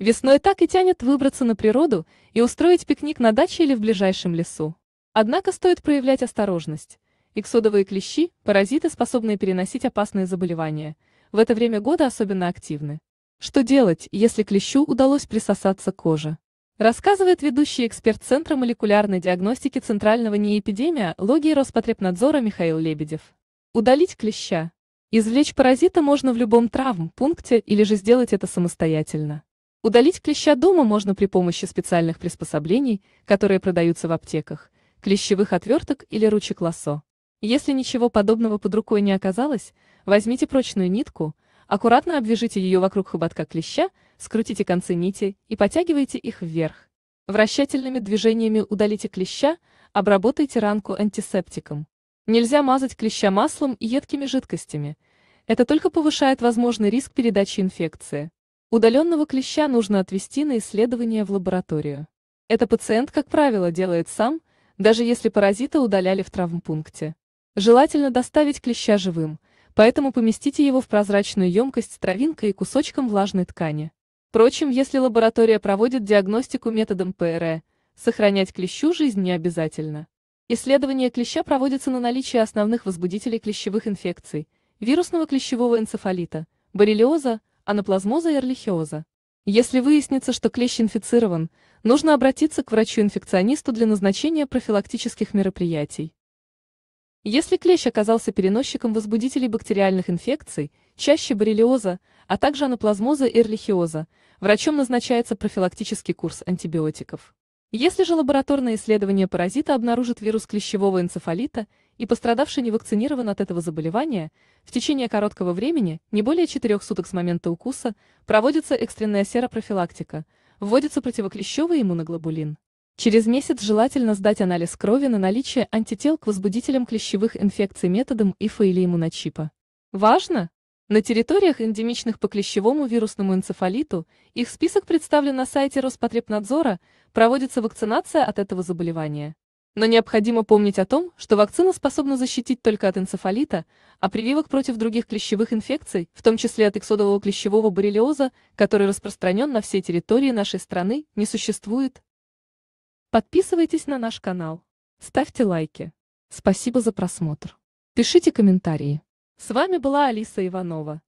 Весной так и тянет выбраться на природу и устроить пикник на даче или в ближайшем лесу. Однако стоит проявлять осторожность. Иксодовые клещи – паразиты, способные переносить опасные заболевания. В это время года особенно активны. Что делать, если клещу удалось присосаться к коже? Рассказывает ведущий эксперт Центра молекулярной диагностики Центрального неэпидемия логии Роспотребнадзора Михаил Лебедев. Удалить клеща. Извлечь паразита можно в любом травм, пункте или же сделать это самостоятельно. Удалить клеща дома можно при помощи специальных приспособлений, которые продаются в аптеках, клещевых отверток или ручек лосо. Если ничего подобного под рукой не оказалось, возьмите прочную нитку, аккуратно обвяжите ее вокруг хоботка клеща, скрутите концы нити и потягивайте их вверх. Вращательными движениями удалите клеща, обработайте ранку антисептиком. Нельзя мазать клеща маслом и едкими жидкостями. Это только повышает возможный риск передачи инфекции. Удаленного клеща нужно отвести на исследование в лабораторию. Это пациент, как правило, делает сам, даже если паразита удаляли в травмпункте. Желательно доставить клеща живым, поэтому поместите его в прозрачную емкость с травинкой и кусочком влажной ткани. Впрочем, если лаборатория проводит диагностику методом ПРЭ, сохранять клещу жизнь не обязательно. Исследование клеща проводится на наличие основных возбудителей клещевых инфекций, вирусного клещевого энцефалита, боррелиоза, анаплазмоза и эрлихиоза. Если выяснится, что клещ инфицирован, нужно обратиться к врачу-инфекционисту для назначения профилактических мероприятий. Если клещ оказался переносчиком возбудителей бактериальных инфекций, чаще боррелиоза, а также анаплазмоза и эрлихиоза, врачом назначается профилактический курс антибиотиков. Если же лабораторное исследование паразита обнаружит вирус клещевого энцефалита, и пострадавший не вакцинирован от этого заболевания, в течение короткого времени, не более 4 суток с момента укуса, проводится экстренная серопрофилактика, вводится противоклещевый иммуноглобулин. Через месяц желательно сдать анализ крови на наличие антител к возбудителям клещевых инфекций методом ИФА или иммуночипа. Важно! На территориях, эндемичных по клещевому вирусному энцефалиту, их список представлен на сайте Роспотребнадзора, проводится вакцинация от этого заболевания. Но необходимо помнить о том, что вакцина способна защитить только от энцефалита, а прививок против других клещевых инфекций, в том числе от эксодового клещевого боррелиоза, который распространен на всей территории нашей страны, не существует. Подписывайтесь на наш канал. Ставьте лайки. Спасибо за просмотр. Пишите комментарии. С вами была Алиса Иванова.